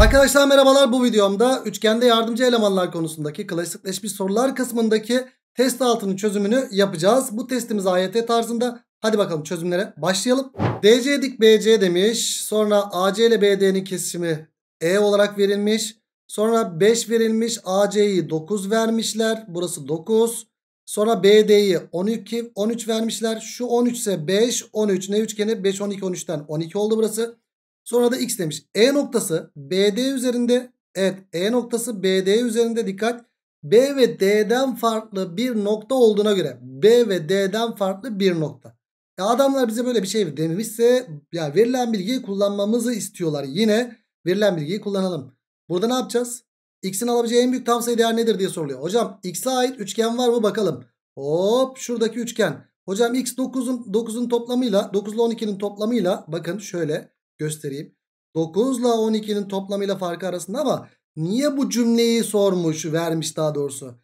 Arkadaşlar merhabalar bu videomda üçgende yardımcı elemanlar konusundaki klasikleşmiş sorular kısmındaki test altının çözümünü yapacağız. Bu testimiz AYT tarzında. Hadi bakalım çözümlere başlayalım. DC dik BC demiş. Sonra AC ile BD'nin kesişimi E olarak verilmiş. Sonra 5 verilmiş. AC'yi 9 vermişler. Burası 9. Sonra BD'yi 12 13 vermişler. Şu 13 ise 5 13 ne üçgeni 5 12 13'ten 12 oldu burası. Sonra da x demiş. E noktası BD üzerinde. Evet E noktası BD üzerinde dikkat. B ve D'den farklı bir nokta olduğuna göre. B ve D'den farklı bir nokta. Ya adamlar bize böyle bir şey demişse ya verilen bilgiyi kullanmamızı istiyorlar. Yine verilen bilgiyi kullanalım. Burada ne yapacağız? X'in alabileceği en büyük tam sayı değer nedir diye soruluyor. Hocam X'e ait üçgen var mı bakalım. Hop şuradaki üçgen. Hocam X 9'un 9'un toplamıyla 9 ile 12'nin toplamıyla bakın şöyle göstereyim. 9 ile 12'nin toplamıyla farkı arasında ama niye bu cümleyi sormuş vermiş daha doğrusu.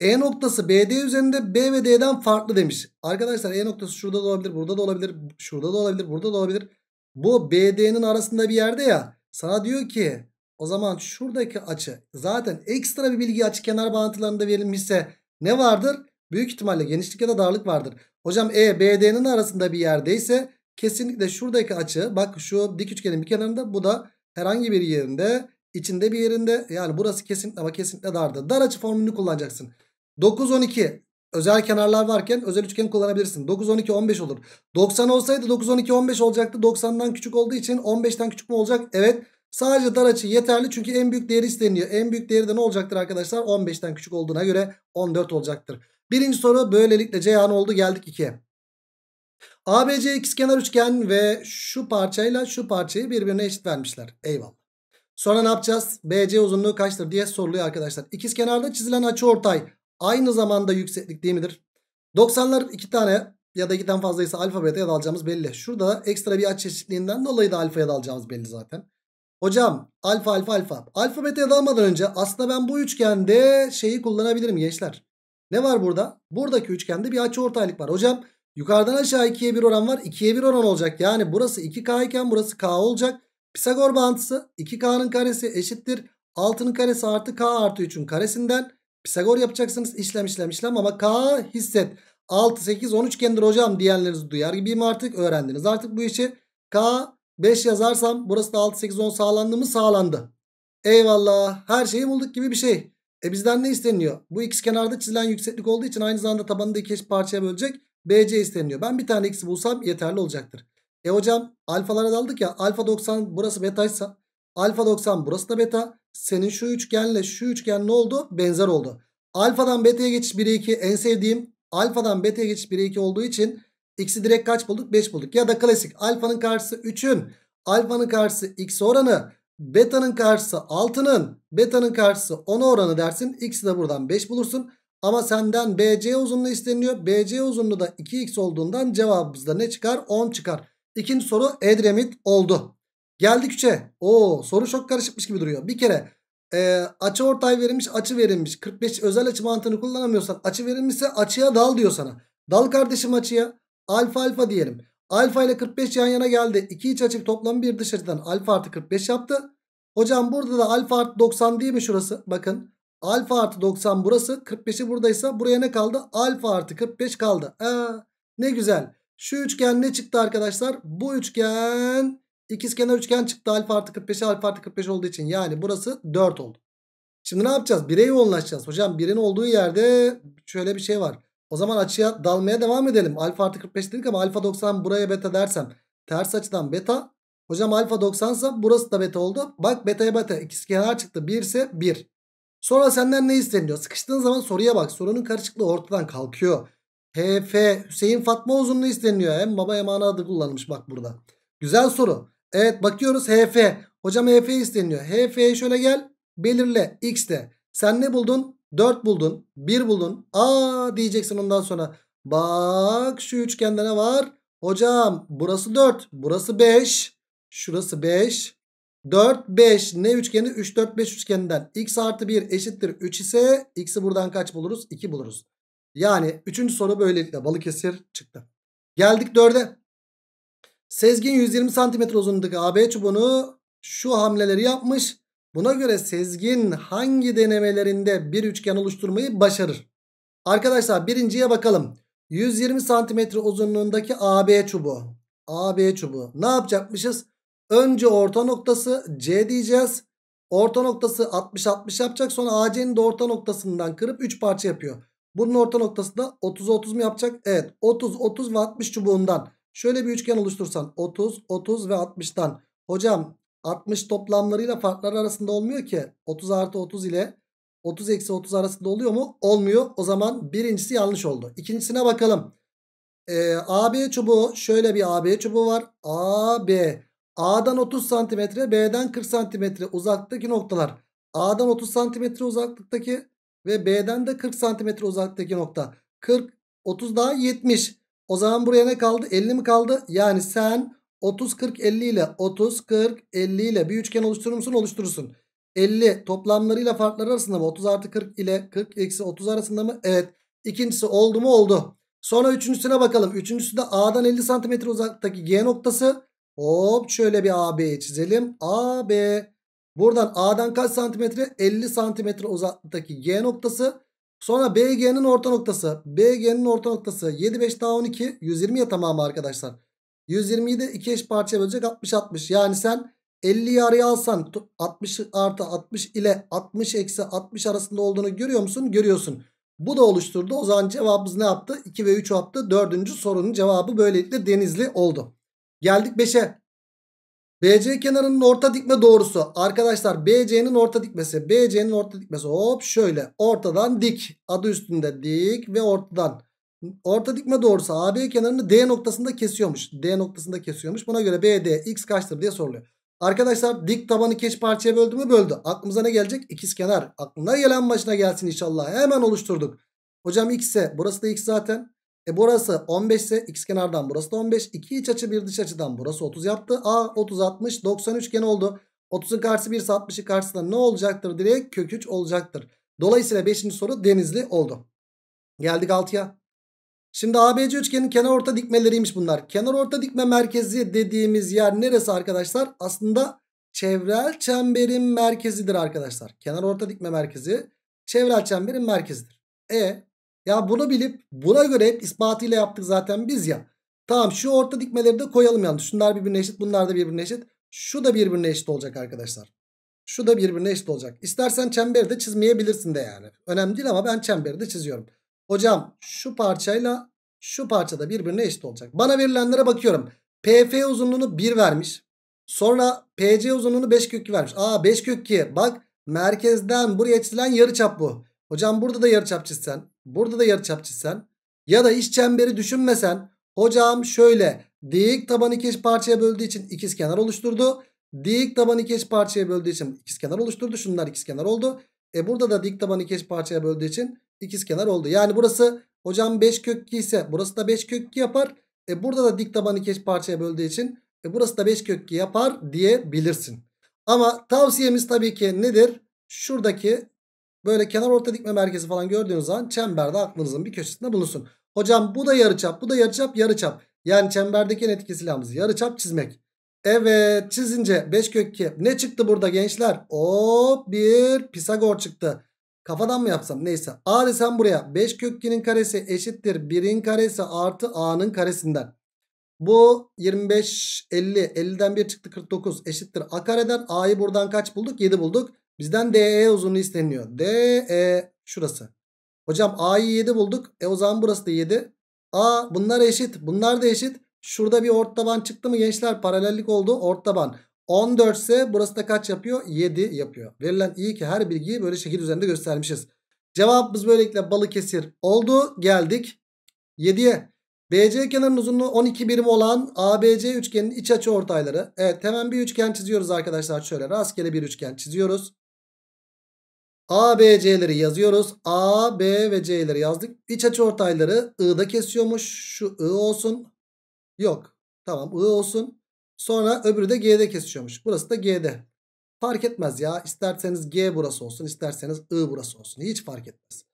E noktası BD üzerinde B ve D'den farklı demiş. Arkadaşlar E noktası şurada da olabilir, burada da olabilir, şurada da olabilir, burada da olabilir. Bu BD'nin arasında bir yerde ya. Sana diyor ki o zaman şuradaki açı zaten ekstra bir bilgi açı kenar bağıntılarında verilmişse ne vardır? Büyük ihtimalle genişlik ya da darlık vardır. Hocam E BD'nin arasında bir yerdeyse Kesinlikle şuradaki açı bak şu dik üçgenin bir kenarında bu da herhangi bir yerinde içinde bir yerinde yani burası kesinlikle ama kesinlikle dardı. Dar açı formülünü kullanacaksın. 9 12 özel kenarlar varken özel üçgen kullanabilirsin. 9 12 15 olur. 90 olsaydı 9 12 15 olacaktı. 90'dan küçük olduğu için 15'ten küçük mü olacak? Evet. Sadece dar açı yeterli çünkü en büyük değeri isteniyor. En büyük değeri de ne olacaktır arkadaşlar? 15'ten küçük olduğuna göre 14 olacaktır. Birinci soru böylelikle Ceyhan oldu geldik 2'ye. ABC ikizkenar üçgen ve şu parçayla şu parçayı birbirine eşit vermişler. Eyvallah. Sonra ne yapacağız? BC uzunluğu kaçtır diye soruluyor arkadaşlar. İkizkenarda çizilen açı ortay aynı zamanda yükseklik değil midir? 90'lar iki tane ya da ikiden fazlaysa alfa beta'ya alacağımız belli. Şurada ekstra bir açı çeşitliğinden dolayı da alfaya dalacağımız belli zaten. Hocam alfa alfa alfa. Alfa beta'ya almadan önce aslında ben bu üçgende şeyi kullanabilirim gençler. Ne var burada? Buradaki üçgende bir açı ortaylık var. Hocam Yukarıdan aşağı 2'ye 1 oran var. 2'ye 1 oran olacak. Yani burası 2K iken burası K olacak. Pisagor bağıntısı 2K'nın karesi eşittir. 6'nın karesi artı K artı 3'ün karesinden. Pisagor yapacaksınız. işlem işlem işlem ama K hisset. 6, 8, 13 kendir hocam diyenlerinizi duyar gibiyim artık. Öğrendiniz artık bu işi. K 5 yazarsam burası da 6, 8, 10 sağlandı mı? Sağlandı. Eyvallah her şeyi bulduk gibi bir şey. E bizden ne isteniyor? Bu x kenarda çizilen yükseklik olduğu için aynı zamanda tabanı da iki eş parçaya bölecek. BC isteniyor. Ben bir tane x bulsam yeterli olacaktır. E hocam alfalara daldık ya. Alfa 90 burası betaysa alfa 90 burası da beta. Senin şu üçgenle şu üçgen ne oldu? Benzer oldu. Alfadan beta'ya geçiş 1'e 2 en sevdiğim. Alfadan beta'ya geçiş 1'e 2 olduğu için x'i direkt kaç bulduk? 5 bulduk. Ya da klasik alfanın karşısı 3'ün alfanın karşısı x oranı beta'nın karşısı 6'nın beta'nın karşısı 10 oranı dersin. X'i de buradan 5 bulursun. Ama senden BC uzunluğu isteniyor. BC uzunluğu da 2x olduğundan cevabımızda ne çıkar? 10 çıkar. İkinci soru Edremit oldu. Geldik 3'e. Oo soru çok karışıkmış gibi duruyor. Bir kere e, açı ortay verilmiş açı verilmiş. 45 özel açı mantığını kullanamıyorsan açı verilmişse açıya dal diyor sana. Dal kardeşim açıya. Alfa alfa diyelim. Alfa ile 45 yan yana geldi. İki iç açı toplam bir dış açıdan alfa artı 45 yaptı. Hocam burada da alfa artı 90 değil mi şurası? Bakın Alfa artı 90 burası. 45'i buradaysa buraya ne kaldı? Alfa artı 45 kaldı. Aa, ee, ne güzel. Şu üçgen ne çıktı arkadaşlar? Bu üçgen ikizkenar üçgen çıktı. Alfa artı 45, alfa artı 45 olduğu için. Yani burası 4 oldu. Şimdi ne yapacağız? Bire yoğunlaşacağız. Hocam birin olduğu yerde şöyle bir şey var. O zaman açıya dalmaya devam edelim. Alfa artı 45 dedik ama alfa 90 buraya beta dersem. Ters açıdan beta. Hocam alfa 90 ise burası da beta oldu. Bak betaya beta. İkizkenar çıktı. 1 ise 1. Sonra senden ne isteniyor? Sıkıştığın zaman soruya bak. Sorunun karışıklığı ortadan kalkıyor. HF Hüseyin Fatma Uzunlu isteniyor. Hem baba hem ana adı kullanmış bak burada. Güzel soru. Evet bakıyoruz HF. Hocam HF isteniyor. HF'ye şöyle gel. Belirle X'te. Sen ne buldun? 4 buldun. 1 buldun. A diyeceksin ondan sonra. Bak şu üçgende ne var? Hocam burası 4. Burası 5. Şurası 5. 4, 5 ne üçgeni? 3, 4, 5 üçgeninden x artı 1 eşittir 3 ise x'i buradan kaç buluruz? 2 buluruz. Yani 3. soru böylelikle Balıkesir çıktı. Geldik 4'e. Sezgin 120 cm uzunluğundaki AB çubuğunu şu hamleleri yapmış. Buna göre Sezgin hangi denemelerinde bir üçgen oluşturmayı başarır? Arkadaşlar birinciye bakalım. 120 cm uzunluğundaki AB çubuğu. AB çubuğu. Ne yapacakmışız? Önce orta noktası C diyeceğiz. Orta noktası 60-60 yapacak. Sonra AC'nin de orta noktasından kırıp 3 parça yapıyor. Bunun orta noktası da 30-30 mu yapacak? Evet 30-30 ve 60 çubuğundan. Şöyle bir üçgen oluştursan 30, 30 ve 60'tan. Hocam 60 toplamlarıyla farklar arasında olmuyor ki. 30 artı 30 ile 30 eksi 30 arasında oluyor mu? Olmuyor. O zaman birincisi yanlış oldu. İkincisine bakalım. Ee, AB çubuğu şöyle bir AB çubuğu var. AB A'dan 30 santimetre, B'den 40 santimetre uzaktaki noktalar A'dan 30 santimetre uzaklıktaki ve B'den de 40 santimetre uzaktaki nokta. 40, 30 daha 70. O zaman buraya ne kaldı? 50 mi kaldı? Yani sen 30, 40, 50 ile 30, 40, 50 ile bir üçgen oluşturur musun? Oluşturursun. 50 toplamlarıyla farkları arasında mı? 30 artı 40 ile 40 eksi 30 arasında mı? Evet. İkincisi oldu mu? Oldu. Sonra üçüncüsüne bakalım. Üçüncüsü de A'dan 50 santimetre uzaktaki G noktası. Hop şöyle bir AB çizelim. AB. Buradan A'dan kaç santimetre? 50 santimetre uzaklıktaki G noktası. Sonra BG'nin orta noktası. BG'nin orta noktası 7, 5 daha 12. 120 ya tamamı arkadaşlar. 120'yi de 2 eş parçaya bölecek 60, 60. Yani sen 50'yi araya alsan 60 artı 60 ile 60 eksi 60 arasında olduğunu görüyor musun? Görüyorsun. Bu da oluşturdu. O zaman cevabımız ne yaptı? 2 ve 3 yaptı. Dördüncü sorunun cevabı böylelikle denizli oldu. Geldik 5'e. BC kenarının orta dikme doğrusu. Arkadaşlar BC'nin orta dikmesi. BC'nin orta dikmesi. Hop şöyle. Ortadan dik. Adı üstünde dik ve ortadan. Orta dikme doğrusu AB kenarını D noktasında kesiyormuş. D noktasında kesiyormuş. Buna göre BD x kaçtır diye soruluyor. Arkadaşlar dik tabanı keş parçaya böldü mü böldü. Aklımıza ne gelecek? İkiz kenar. Aklına gelen başına gelsin inşallah. Hemen oluşturduk. Hocam x burası da x zaten. E burası 15 ise x kenardan burası da 15. 2 iç açı bir dış açıdan burası 30 yaptı. A 30 60 90 üçgen oldu. 30'un karşısı 1 ise 60'ın karşısında ne olacaktır? Direkt kök 3 olacaktır. Dolayısıyla 5. soru denizli oldu. Geldik 6'ya. Şimdi ABC üçgenin kenar orta dikmeleriymiş bunlar. Kenar orta dikme merkezi dediğimiz yer neresi arkadaşlar? Aslında çevrel çemberin merkezidir arkadaşlar. Kenar orta dikme merkezi çevrel çemberin merkezidir. E ya bunu bilip buna göre hep ispatıyla yaptık zaten biz ya. Tamam şu orta dikmeleri de koyalım yani. Şunlar birbirine eşit bunlar da birbirine eşit. Şu da birbirine eşit olacak arkadaşlar. Şu da birbirine eşit olacak. İstersen çemberi de çizmeyebilirsin de yani. Önemli değil ama ben çemberi de çiziyorum. Hocam şu parçayla şu parça da birbirine eşit olacak. Bana verilenlere bakıyorum. PF uzunluğunu 1 vermiş. Sonra PC uzunluğunu 5 kökü vermiş. Aa 5 kökü bak merkezden buraya çizilen yarıçap bu. Hocam burada da yarıçap çizsen. Burada da yarıçap çizsen ya da iç çemberi düşünmesen hocam şöyle dik tabanı iki eş parçaya böldüğü için ikiz kenar oluşturdu. Dik tabanı iki eş parçaya böldüğü için ikiz kenar oluşturdu. Şunlar ikiz kenar oldu. E burada da dik tabanı iki eş parçaya böldüğü için ikiz kenar oldu. Yani burası hocam 5 kök 2 ise burası da 5 kök 2 yapar. E burada da dik tabanı iki eş parçaya böldüğü için e burası da 5 kök 2 yapar diyebilirsin. Ama tavsiyemiz tabii ki nedir? Şuradaki Böyle kenar orta dikme merkezi falan gördüğünüz zaman çemberde aklınızın bir köşesinde bulunsun. Hocam bu da yarıçap, bu da yarıçap, yarıçap. Yani çemberdeki en etki silahımız yarıçap çizmek. Evet çizince 5 kök 2 ne çıktı burada gençler? Hop bir Pisagor çıktı. Kafadan mı yapsam neyse. A desem buraya 5 kök 2'nin karesi eşittir 1'in karesi artı A'nın karesinden. Bu 25 50 50'den 1 çıktı 49 eşittir A kareden A'yı buradan kaç bulduk 7 bulduk. Bizden DE uzunluğu isteniyor. DE şurası. Hocam A'yı 7 bulduk. E o zaman burası da 7. A bunlar eşit. Bunlar da eşit. Şurada bir ort taban çıktı mı gençler? Paralellik oldu. Ort taban. 14 ise burası da kaç yapıyor? 7 yapıyor. Verilen iyi ki her bilgiyi böyle şekil üzerinde göstermişiz. Cevabımız böylelikle Balıkesir oldu. Geldik 7'ye. BC kenarının uzunluğu 12 birim olan ABC üçgenin iç açı ortayları. Evet hemen bir üçgen çiziyoruz arkadaşlar şöyle. Rastgele bir üçgen çiziyoruz. A, B, C'leri yazıyoruz. A, B ve C'leri yazdık. İç açı ortayları I'da kesiyormuş. Şu I olsun. Yok. Tamam I olsun. Sonra öbürü de G'de kesiyormuş. Burası da G'de. Fark etmez ya. İsterseniz G burası olsun. isterseniz I burası olsun. Hiç fark etmez.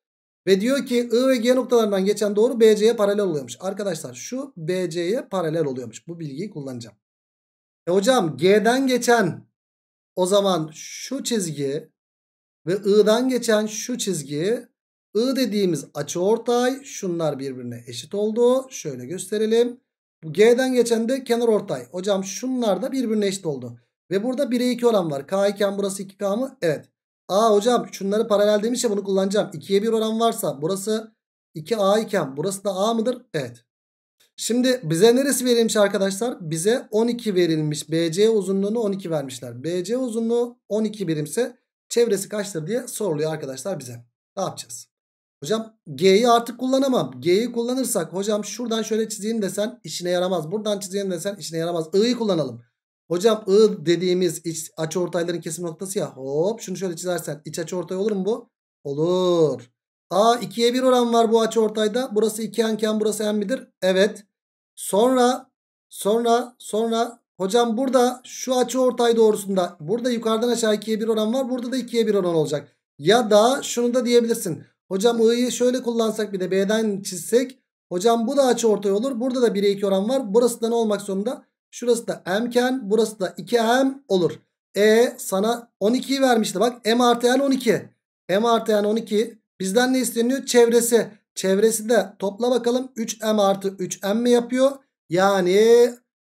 Ve diyor ki I ve G noktalarından geçen doğru BC'ye paralel oluyormuş. Arkadaşlar şu BC'ye paralel oluyormuş. Bu bilgiyi kullanacağım. E hocam G'den geçen o zaman şu çizgi ve I'dan geçen şu çizgi I dediğimiz açı ortay. Şunlar birbirine eşit oldu. Şöyle gösterelim. Bu G'den geçen de kenar ortay. Hocam şunlar da birbirine eşit oldu. Ve burada 1'e 2 oran var. K iken burası 2K mı? Evet. Aa hocam şunları paralel demiş ya bunu kullanacağım. 2'ye 1 oran varsa burası 2A iken burası da A mıdır? Evet. Şimdi bize neresi verilmiş arkadaşlar? Bize 12 verilmiş. BC uzunluğunu 12 vermişler. BC uzunluğu 12 birimse çevresi kaçtır diye soruluyor arkadaşlar bize. Ne yapacağız? Hocam G'yi artık kullanamam. G'yi kullanırsak hocam şuradan şöyle çizeyim desen işine yaramaz. Buradan çizeyim desen işine yaramaz. I'yi kullanalım. Hocam I dediğimiz iç açıortayların kesim noktası ya. Hop şunu şöyle çizersen iç açıortay olur mu bu? Olur. A 2'ye 1 oran var bu açıortayda. Burası 2 enken burası en midir? Evet. Sonra sonra sonra Hocam burada şu açı ortay doğrusunda burada yukarıdan aşağı 2'ye 1 oran var. Burada da 2'ye 1 oran olacak. Ya da şunu da diyebilirsin. Hocam I'yi şöyle kullansak bir de B'den çizsek. Hocam bu da açı ortay olur. Burada da 1'e 2 oran var. Burası da ne olmak zorunda? Şurası da m'ken burası da 2m olur. E sana 12'yi vermişti. Bak m artı n 12. m artı n 12. Bizden ne isteniyor? Çevresi. Çevresi de topla bakalım. 3m artı 3m mi yapıyor? Yani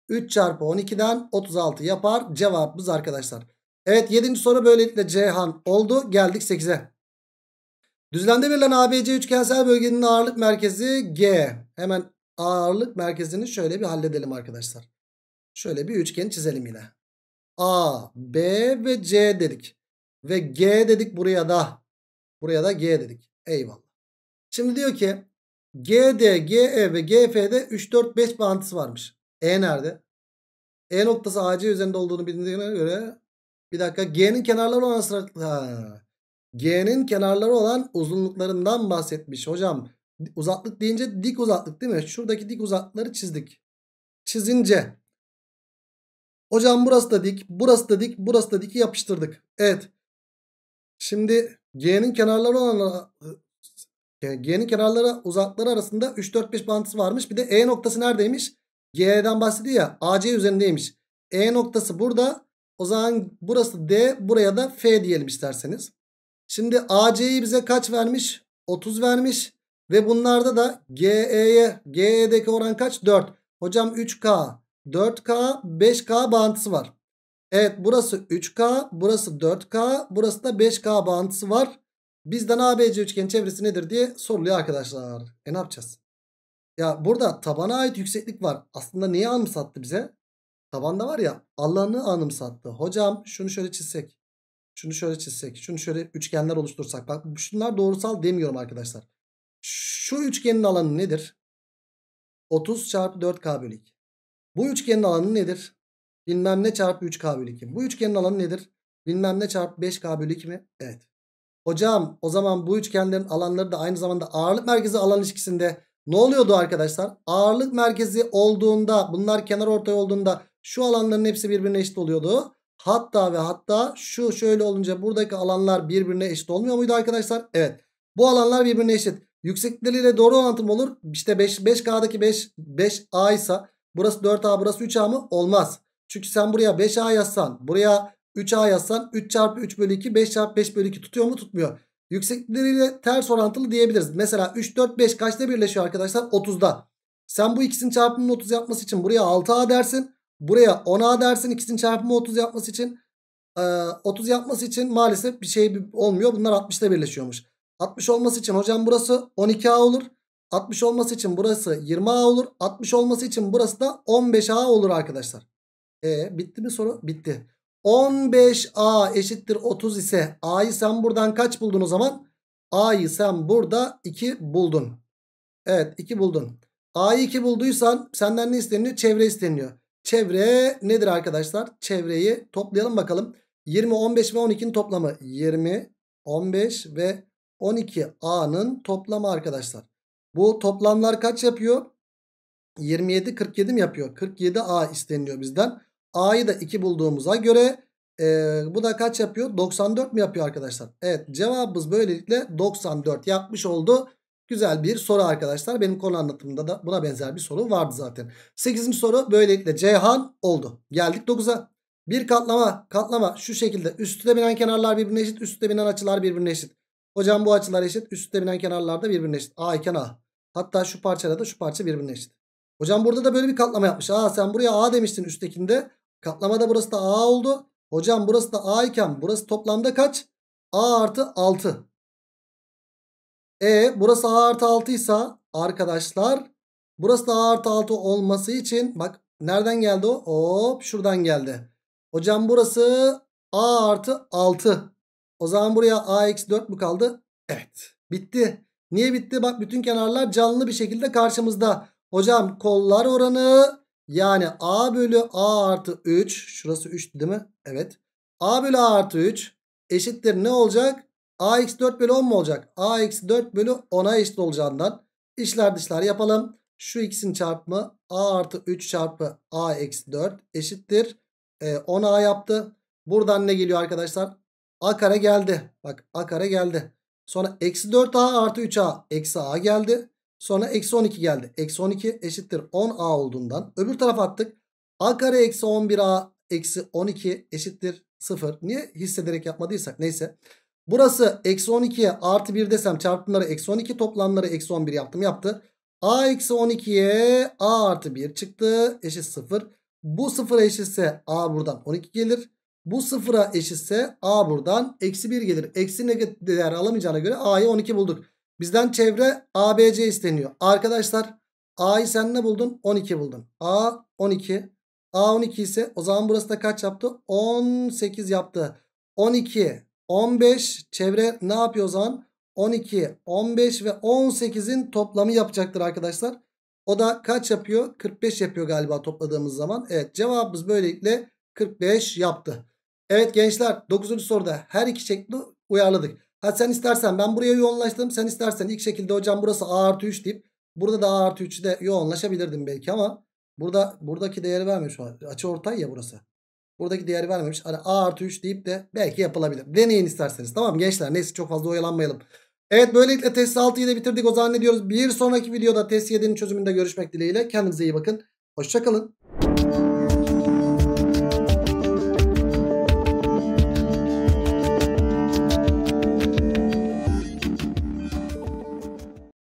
3 çarpı 12'den 36 yapar cevabımız arkadaşlar. Evet 7. soru böylelikle Cihan oldu. Geldik 8'e. Düzlemde verilen ABC üçgensel bölgenin ağırlık merkezi G. Hemen ağırlık merkezini şöyle bir halledelim arkadaşlar. Şöyle bir üçgen çizelim yine. A, B ve C dedik. Ve G dedik buraya da. Buraya da G dedik. Eyvallah. Şimdi diyor ki GD, GE ve GF'de 3, 4, 5 bağıntısı varmış. E nerede? E noktası AC üzerinde olduğunu bildiğine göre bir dakika G'nin kenarları olan G'nin kenarları olan uzunluklarından bahsetmiş. Hocam uzaklık deyince dik uzaklık değil mi? Şuradaki dik uzaklıkları çizdik. Çizince. Hocam burası da dik, burası da dik, burası da dik yapıştırdık. Evet. Şimdi G'nin kenarları olan G'nin kenarları uzakları arasında 3 4 5 bağıntısı varmış. Bir de E noktası neredeymiş? G'den bahsediyor ya. AC üzerindeymiş. E noktası burada. O zaman burası D. Buraya da F diyelim isterseniz. Şimdi AC'yi bize kaç vermiş? 30 vermiş. Ve bunlarda da GE'ye GE'deki oran kaç? 4. Hocam 3K, 4K, 5K bağıntısı var. Evet burası 3K, burası 4K, burası da 5K bağıntısı var. Bizden ABC üçgen çevresi nedir diye soruluyor arkadaşlar. E ne yapacağız? Ya burada tabana ait yükseklik var. Aslında neyi anımsattı bize? Tabanda var ya alanı anımsattı. Hocam şunu şöyle çizsek. Şunu şöyle çizsek. Şunu şöyle üçgenler oluştursak. Bak şunlar doğrusal demiyorum arkadaşlar. Şu üçgenin alanı nedir? 30 çarpı 4K Bu üçgenin alanı nedir? Bilmem ne çarpı 3K bölü Bu üçgenin alanı nedir? Bilmem ne çarpı 5K mi? Evet. Hocam o zaman bu üçgenlerin alanları da aynı zamanda ağırlık merkezi alan ilişkisinde ne oluyordu arkadaşlar? Ağırlık merkezi olduğunda bunlar kenar ortay olduğunda şu alanların hepsi birbirine eşit oluyordu. Hatta ve hatta şu şöyle olunca buradaki alanlar birbirine eşit olmuyor muydu arkadaşlar? Evet. Bu alanlar birbirine eşit. Yükseklikleriyle doğru orantı mı olur? İşte 5, 5K'daki 5, 5A ise burası 4A burası 3A mı? Olmaz. Çünkü sen buraya 5A yazsan buraya 3A yazsan 3 çarpı 3 bölü 2 5 çarpı 5 bölü 2 tutuyor mu? Tutmuyor yükseklikleriyle ters orantılı diyebiliriz. Mesela 3, 4, 5 kaçta birleşiyor arkadaşlar? 30'da. Sen bu ikisinin çarpımının 30 yapması için buraya 6A dersin. Buraya 10A dersin ikisinin çarpımı 30 yapması için. 30 ee, yapması için maalesef bir şey olmuyor. Bunlar 60'da birleşiyormuş. 60 olması için hocam burası 12A olur. 60 olması için burası 20A olur. 60 olması için burası da 15A olur arkadaşlar. E, bitti mi soru? Bitti. 15A eşittir 30 ise A'yı sen buradan kaç buldun o zaman? A'yı sen burada 2 buldun. Evet 2 buldun. A'yı 2 bulduysan senden ne isteniyor? Çevre isteniyor. Çevre nedir arkadaşlar? Çevreyi toplayalım bakalım. 20, 15 ve 12'nin toplamı. 20, 15 ve 12 A'nın toplamı arkadaşlar. Bu toplamlar kaç yapıyor? 27, 47 mi yapıyor? 47 A isteniyor bizden. A'yı da 2 bulduğumuza göre e, bu da kaç yapıyor? 94 mi yapıyor arkadaşlar? Evet cevabımız böylelikle 94 yapmış oldu. Güzel bir soru arkadaşlar. Benim konu anlatımında da buna benzer bir soru vardı zaten. 8. soru böylelikle Ceyhan oldu. Geldik 9'a. Bir katlama katlama şu şekilde Üstte binen kenarlar birbirine eşit üstte binen açılar birbirine eşit. Hocam bu açılar eşit üstte binen kenarlar da birbirine eşit. A iken A. Hatta şu parçada da şu parça birbirine eşit. Hocam burada da böyle bir katlama yapmış. Aa sen buraya A demiştin üsttekinde. Katlamada burası da A oldu. Hocam burası da A iken burası toplamda kaç? A artı 6. E burası A artı 6 ise arkadaşlar burası da A artı 6 olması için bak nereden geldi o? Hop şuradan geldi. Hocam burası A artı 6. O zaman buraya A eksi 4 mu kaldı? Evet. Bitti. Niye bitti? Bak bütün kenarlar canlı bir şekilde karşımızda. Hocam kollar oranı yani A bölü A artı 3. Şurası 3 değil mi? Evet. A bölü A artı 3 eşittir ne olacak? A eksi 4 bölü 10 mu olacak? A eksi 4 bölü 10'a eşit olacağından işler dışlar yapalım. Şu x'in çarpımı A artı 3 çarpı A eksi 4 eşittir. E, 10A yaptı. Buradan ne geliyor arkadaşlar? A kare geldi. Bak A kare geldi. Sonra eksi 4A artı 3A eksi A geldi. Sonra eksi 12 geldi. Eksi 12 eşittir 10a olduğundan öbür tarafa attık. a kare eksi 11a eksi 12 eşittir 0. Niye hissederek yapmadıysak neyse. Burası eksi 12'ye artı 1 desem çarpımları eksi 12 toplamları eksi 11 yaptım yaptı. a eksi 12'ye a artı 1 çıktı eşit 0. Bu 0'a eşitse a buradan 12 gelir. Bu 0'a eşitse a buradan eksi 1 gelir. Eksi negatif değer alamayacağına göre a'yı 12 bulduk. Bizden çevre ABC isteniyor. Arkadaşlar A'yı sen ne buldun? 12 buldun. A 12. A 12 ise o zaman burası da kaç yaptı? 18 yaptı. 12, 15 çevre ne yapıyor o zaman? 12, 15 ve 18'in toplamı yapacaktır arkadaşlar. O da kaç yapıyor? 45 yapıyor galiba topladığımız zaman. Evet cevabımız böylelikle 45 yaptı. Evet gençler 9. soruda her iki şekli uyarladık. Ha sen istersen ben buraya yoğunlaştım. Sen istersen ilk şekilde hocam burası A artı 3 deyip burada da A artı 3'ü de yoğunlaşabilirdim belki ama burada buradaki değeri vermemiş şu an. Açı ortay ya burası. Buradaki değeri vermemiş. Hani A artı 3 deyip de belki yapılabilir. Deneyin isterseniz. Tamam gençler neyse çok fazla oyalanmayalım. Evet böylelikle test 6'yı da bitirdik. O zaman diyoruz? Bir sonraki videoda test 7'nin çözümünde görüşmek dileğiyle. Kendinize iyi bakın. Hoşçakalın.